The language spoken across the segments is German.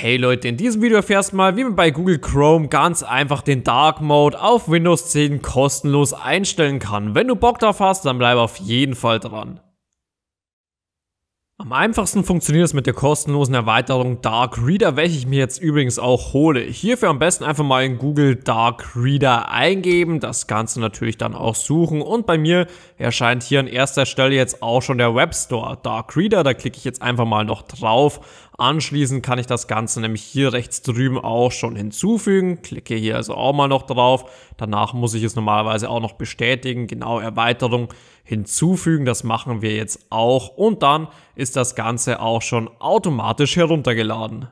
Hey Leute, in diesem Video erfährst du mal, wie man bei Google Chrome ganz einfach den Dark Mode auf Windows 10 kostenlos einstellen kann. Wenn du Bock drauf hast, dann bleib auf jeden Fall dran. Am einfachsten funktioniert es mit der kostenlosen Erweiterung Dark Reader, welche ich mir jetzt übrigens auch hole. Hierfür am besten einfach mal in Google Dark Reader eingeben, das Ganze natürlich dann auch suchen und bei mir erscheint hier an erster Stelle jetzt auch schon der Webstore Dark Reader, da klicke ich jetzt einfach mal noch drauf. Anschließend kann ich das Ganze nämlich hier rechts drüben auch schon hinzufügen, klicke hier also auch mal noch drauf. Danach muss ich es normalerweise auch noch bestätigen, genau Erweiterung hinzufügen, das machen wir jetzt auch und dann ist ist das Ganze auch schon automatisch heruntergeladen.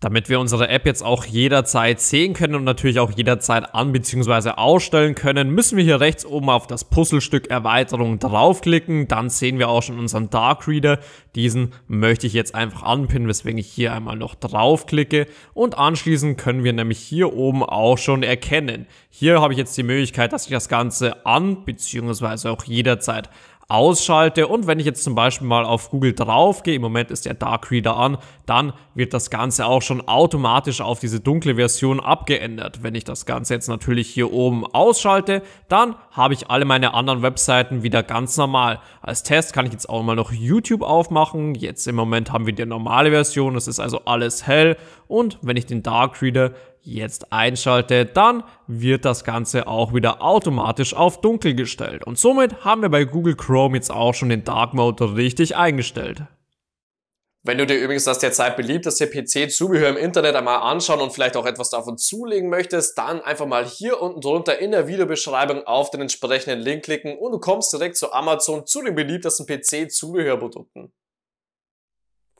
Damit wir unsere App jetzt auch jederzeit sehen können und natürlich auch jederzeit an- bzw. ausstellen können, müssen wir hier rechts oben auf das Puzzlestück Erweiterung draufklicken. Dann sehen wir auch schon unseren Dark Reader. Diesen möchte ich jetzt einfach anpinnen, weswegen ich hier einmal noch draufklicke. Und anschließend können wir nämlich hier oben auch schon erkennen. Hier habe ich jetzt die Möglichkeit, dass ich das Ganze an- bzw. auch jederzeit ausschalte. Und wenn ich jetzt zum Beispiel mal auf Google drauf gehe, im Moment ist der Dark Reader an, dann wird das Ganze auch schon automatisch auf diese dunkle Version abgeändert. Wenn ich das Ganze jetzt natürlich hier oben ausschalte, dann habe ich alle meine anderen Webseiten wieder ganz normal. Als Test kann ich jetzt auch mal noch YouTube aufmachen. Jetzt im Moment haben wir die normale Version, es ist also alles hell. Und wenn ich den Dark Reader jetzt einschalte, dann wird das Ganze auch wieder automatisch auf dunkel gestellt. Und somit haben wir bei Google Chrome jetzt auch schon den Dark Mode richtig eingestellt. Wenn du dir übrigens das derzeit beliebteste PC-Zubehör im Internet einmal anschauen und vielleicht auch etwas davon zulegen möchtest, dann einfach mal hier unten drunter in der Videobeschreibung auf den entsprechenden Link klicken und du kommst direkt zu Amazon zu den beliebtesten PC-Zubehörprodukten.